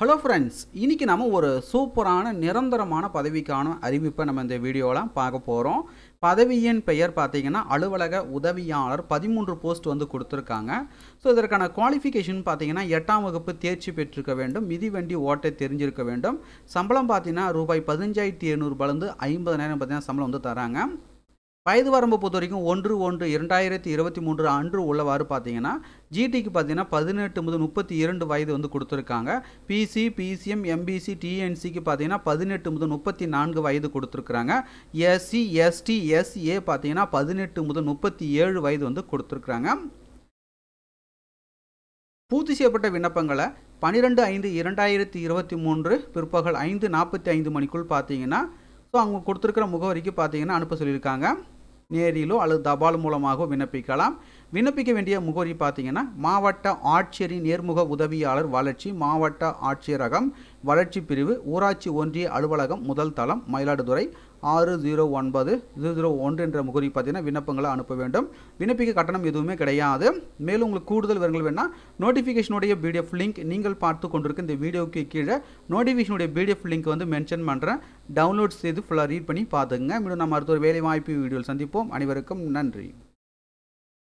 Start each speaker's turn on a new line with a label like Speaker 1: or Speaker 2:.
Speaker 1: hello friends இன்றைக்கி நம்ம ஒரு சூப்பரான நிரந்தரமான பதவிக்கான அறிவிப்பை நம்ம இந்த வீடியோவில் பார்க்க போகிறோம் பதவியின் பெயர் பார்த்திங்கன்னா அலுவலக உதவியாளர் பதிமூன்று போஸ்ட் வந்து கொடுத்துருக்காங்க ஸோ இதற்கான குவாலிஃபிகேஷன் பார்த்திங்கன்னா எட்டாம் வகுப்பு தேர்ச்சி பெற்றிருக்க வேண்டும் மிதிவண்டி ஓட்டை தெரிஞ்சிருக்க வேண்டும் சம்பளம் பார்த்திங்கன்னா ரூபாய் பதினஞ்சாயிரத்தி எழுநூறுபாலேருந்து ஐம்பதனாயிரம் பார்த்திங்கன்னா சம்பளம் வந்து தராங்க வயது வரம்பு பொறுத்த வரைக்கும் ஒன்று ஒன்று இரண்டாயிரத்தி இருபத்தி மூன்று அன்று உள்ளவாறு பார்த்தீங்கன்னா ஜிடிக்கு பார்த்தீங்கன்னா பதினெட்டு முதல் முப்பத்தி இரண்டு வயது வந்து கொடுத்துருக்காங்க பிசி பிசிஎம் எம்பிசி டிஎன்சிக்கு பார்த்தீங்கன்னா பதினெட்டு முதல் முப்பத்தி நான்கு வயது கொடுத்துருக்குறாங்க எஸ்சி எஸ்டி எஸ்ஏ பார்த்தீங்கன்னா பதினெட்டு முதல் முப்பத்தி ஏழு வயது வந்து கொடுத்துருக்குறாங்க பூர்த்தி செய்யப்பட்ட விண்ணப்பங்களை பன்னிரெண்டு ஐந்து இரண்டாயிரத்தி இருபத்தி மூன்று பிற்பகல் ஐந்து நாற்பத்தி ஐந்து மணிக்குள் பார்த்தீங்கன்னா ஸோ அவங்க கொடுத்துருக்கிற முகவரிக்கு பார்த்தீங்கன்னா அனுப்ப சொல்லியிருக்காங்க நேரிலோ அல்லது தபால் மூலமாகவோ விண்ணப்பிக்கலாம் விண்ணப்பிக்க வேண்டிய முகவரி பார்த்தீங்கன்னா மாவட்ட ஆட்சியரின் நேர்முக உதவியாளர் வளர்ச்சி மாவட்ட ஆட்சியரகம் வளர்ச்சி பிரிவு ஊராட்சி ஒன்றிய அலுவலகம் முதல் தளம் மயிலாடுதுறை ஆறு ஜீரோ ஒன்பது ஜீரோ ஜீரோ ஒன்று என்ற முகவரி பார்த்தீங்கன்னா விண்ணப்பங்களை அனுப்ப வேண்டும் விண்ணப்பிக்க கட்டணம் எதுவுமே கிடையாது மேலும் உங்களுக்கு கூடுதல் விவரங்கள் வேணால் நோட்டிஃபிகேஷனுடைய பிடிஎஃப் லிங்க் நீங்கள் பார்த்து கொண்டிருக்க இந்த வீடியோக்கு கீழே நோட்டிஃபிகேஷனுடைய பிடிஎஃப் லிங்க் வந்து மென்ஷன் பண்ணுறேன் டவுன்லோட் செய்து ஃபுல்லாக ரீட் பண்ணி பார்த்துங்க மீண்டும் நம்ம அடுத்த ஒரு வேலை வாய்ப்பு வீடியோவில் சந்திப்போம் அனைவருக்கும் நன்றி